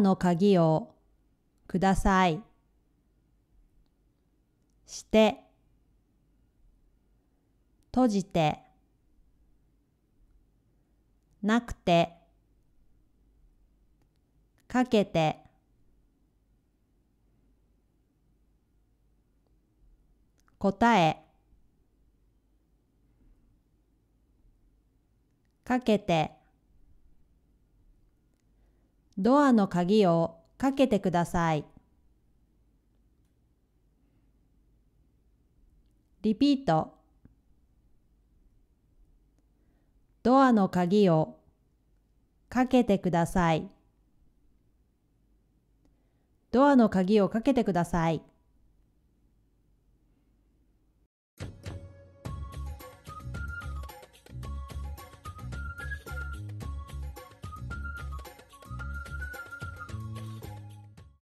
の鍵をください。して、閉じて、なくて、かけて、答え、かけて、ドアの鍵をかけてください。リピート。ドアの鍵をかけてください。ドアの鍵をかけてください。